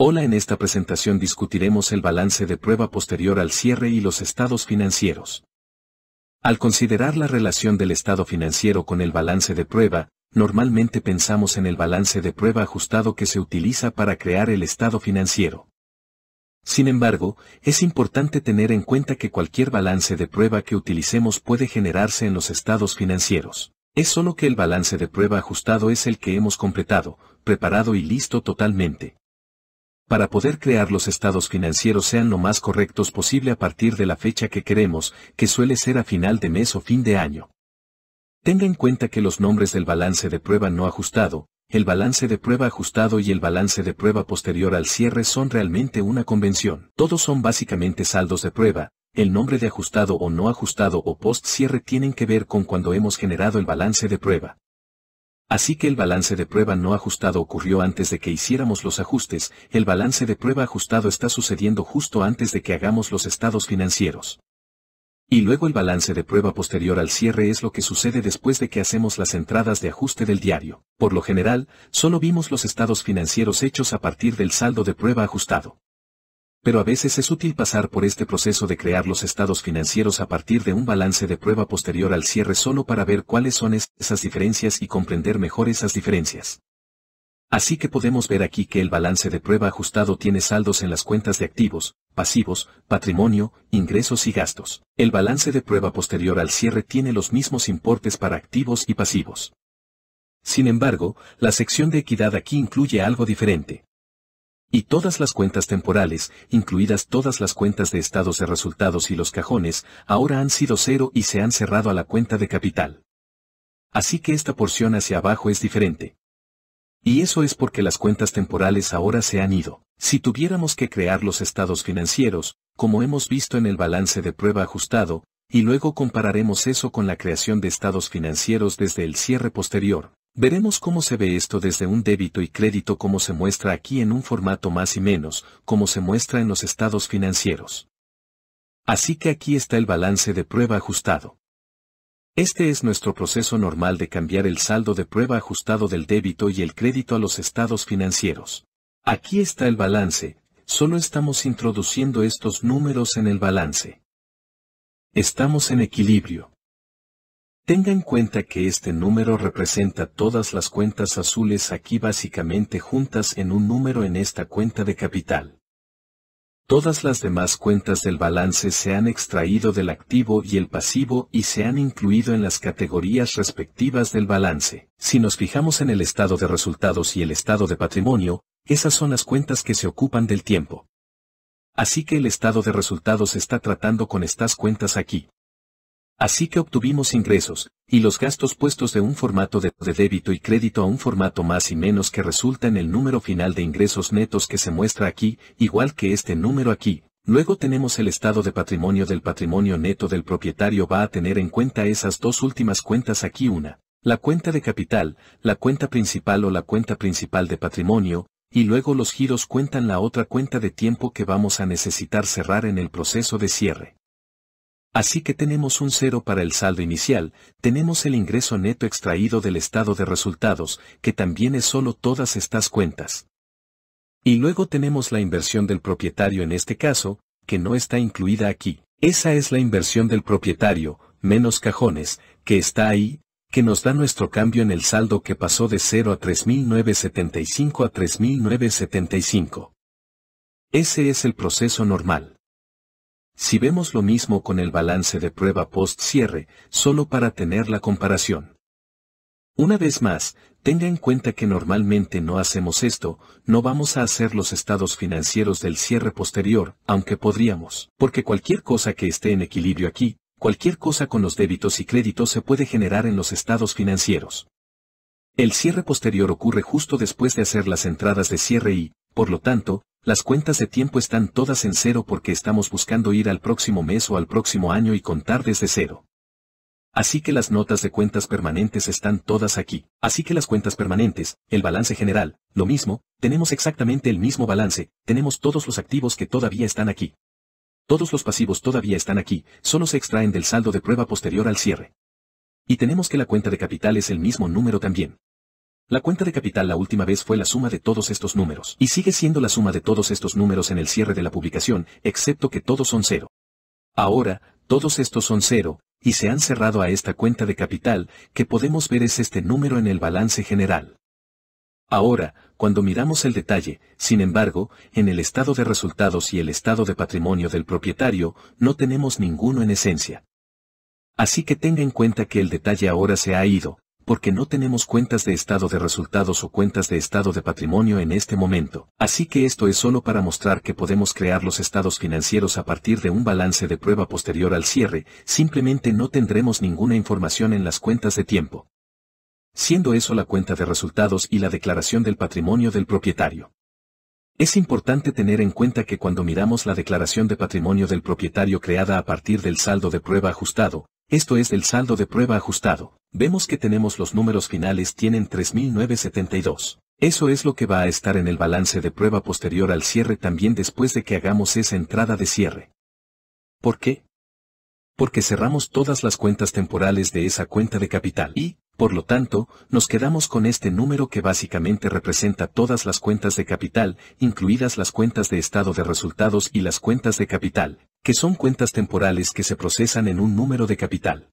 Hola en esta presentación discutiremos el balance de prueba posterior al cierre y los estados financieros. Al considerar la relación del estado financiero con el balance de prueba, normalmente pensamos en el balance de prueba ajustado que se utiliza para crear el estado financiero. Sin embargo, es importante tener en cuenta que cualquier balance de prueba que utilicemos puede generarse en los estados financieros. Es solo que el balance de prueba ajustado es el que hemos completado, preparado y listo totalmente, para poder crear los estados financieros sean lo más correctos posible a partir de la fecha que queremos, que suele ser a final de mes o fin de año. Tenga en cuenta que los nombres del balance de prueba no ajustado, el balance de prueba ajustado y el balance de prueba posterior al cierre son realmente una convención. Todos son básicamente saldos de prueba, el nombre de ajustado o no ajustado o post cierre tienen que ver con cuando hemos generado el balance de prueba. Así que el balance de prueba no ajustado ocurrió antes de que hiciéramos los ajustes, el balance de prueba ajustado está sucediendo justo antes de que hagamos los estados financieros. Y luego el balance de prueba posterior al cierre es lo que sucede después de que hacemos las entradas de ajuste del diario. Por lo general, solo vimos los estados financieros hechos a partir del saldo de prueba ajustado. Pero a veces es útil pasar por este proceso de crear los estados financieros a partir de un balance de prueba posterior al cierre solo para ver cuáles son esas diferencias y comprender mejor esas diferencias. Así que podemos ver aquí que el balance de prueba ajustado tiene saldos en las cuentas de activos, pasivos, patrimonio, ingresos y gastos. El balance de prueba posterior al cierre tiene los mismos importes para activos y pasivos. Sin embargo, la sección de equidad aquí incluye algo diferente. Y todas las cuentas temporales, incluidas todas las cuentas de estados de resultados y los cajones, ahora han sido cero y se han cerrado a la cuenta de capital. Así que esta porción hacia abajo es diferente. Y eso es porque las cuentas temporales ahora se han ido. Si tuviéramos que crear los estados financieros, como hemos visto en el balance de prueba ajustado, y luego compararemos eso con la creación de estados financieros desde el cierre posterior, Veremos cómo se ve esto desde un débito y crédito como se muestra aquí en un formato más y menos, como se muestra en los estados financieros. Así que aquí está el balance de prueba ajustado. Este es nuestro proceso normal de cambiar el saldo de prueba ajustado del débito y el crédito a los estados financieros. Aquí está el balance, solo estamos introduciendo estos números en el balance. Estamos en equilibrio. Tenga en cuenta que este número representa todas las cuentas azules aquí básicamente juntas en un número en esta cuenta de capital. Todas las demás cuentas del balance se han extraído del activo y el pasivo y se han incluido en las categorías respectivas del balance. Si nos fijamos en el estado de resultados y el estado de patrimonio, esas son las cuentas que se ocupan del tiempo. Así que el estado de resultados está tratando con estas cuentas aquí. Así que obtuvimos ingresos, y los gastos puestos de un formato de, débito y crédito a un formato más y menos que resulta en el número final de ingresos netos que se muestra aquí, igual que este número aquí. Luego tenemos el estado de patrimonio del patrimonio neto del propietario va a tener en cuenta esas dos últimas cuentas aquí una, la cuenta de capital, la cuenta principal o la cuenta principal de patrimonio, y luego los giros cuentan la otra cuenta de tiempo que vamos a necesitar cerrar en el proceso de cierre. Así que tenemos un cero para el saldo inicial, tenemos el ingreso neto extraído del estado de resultados, que también es solo todas estas cuentas. Y luego tenemos la inversión del propietario en este caso, que no está incluida aquí. Esa es la inversión del propietario, menos cajones, que está ahí, que nos da nuestro cambio en el saldo que pasó de 0 a 3.975 a 3.975. Ese es el proceso normal. Si vemos lo mismo con el balance de prueba post-cierre, solo para tener la comparación. Una vez más, tenga en cuenta que normalmente no hacemos esto, no vamos a hacer los estados financieros del cierre posterior, aunque podríamos, porque cualquier cosa que esté en equilibrio aquí, cualquier cosa con los débitos y créditos se puede generar en los estados financieros. El cierre posterior ocurre justo después de hacer las entradas de cierre y, por lo tanto, las cuentas de tiempo están todas en cero porque estamos buscando ir al próximo mes o al próximo año y contar desde cero. Así que las notas de cuentas permanentes están todas aquí. Así que las cuentas permanentes, el balance general, lo mismo, tenemos exactamente el mismo balance, tenemos todos los activos que todavía están aquí. Todos los pasivos todavía están aquí, solo se extraen del saldo de prueba posterior al cierre. Y tenemos que la cuenta de capital es el mismo número también. La cuenta de capital la última vez fue la suma de todos estos números, y sigue siendo la suma de todos estos números en el cierre de la publicación, excepto que todos son cero. Ahora, todos estos son cero, y se han cerrado a esta cuenta de capital, que podemos ver es este número en el balance general. Ahora, cuando miramos el detalle, sin embargo, en el estado de resultados y el estado de patrimonio del propietario, no tenemos ninguno en esencia. Así que tenga en cuenta que el detalle ahora se ha ido, porque no tenemos cuentas de estado de resultados o cuentas de estado de patrimonio en este momento, así que esto es solo para mostrar que podemos crear los estados financieros a partir de un balance de prueba posterior al cierre, simplemente no tendremos ninguna información en las cuentas de tiempo. Siendo eso la cuenta de resultados y la declaración del patrimonio del propietario. Es importante tener en cuenta que cuando miramos la declaración de patrimonio del propietario creada a partir del saldo de prueba ajustado, esto es del saldo de prueba ajustado. Vemos que tenemos los números finales tienen 3.972. Eso es lo que va a estar en el balance de prueba posterior al cierre también después de que hagamos esa entrada de cierre. ¿Por qué? Porque cerramos todas las cuentas temporales de esa cuenta de capital y, por lo tanto, nos quedamos con este número que básicamente representa todas las cuentas de capital, incluidas las cuentas de estado de resultados y las cuentas de capital, que son cuentas temporales que se procesan en un número de capital.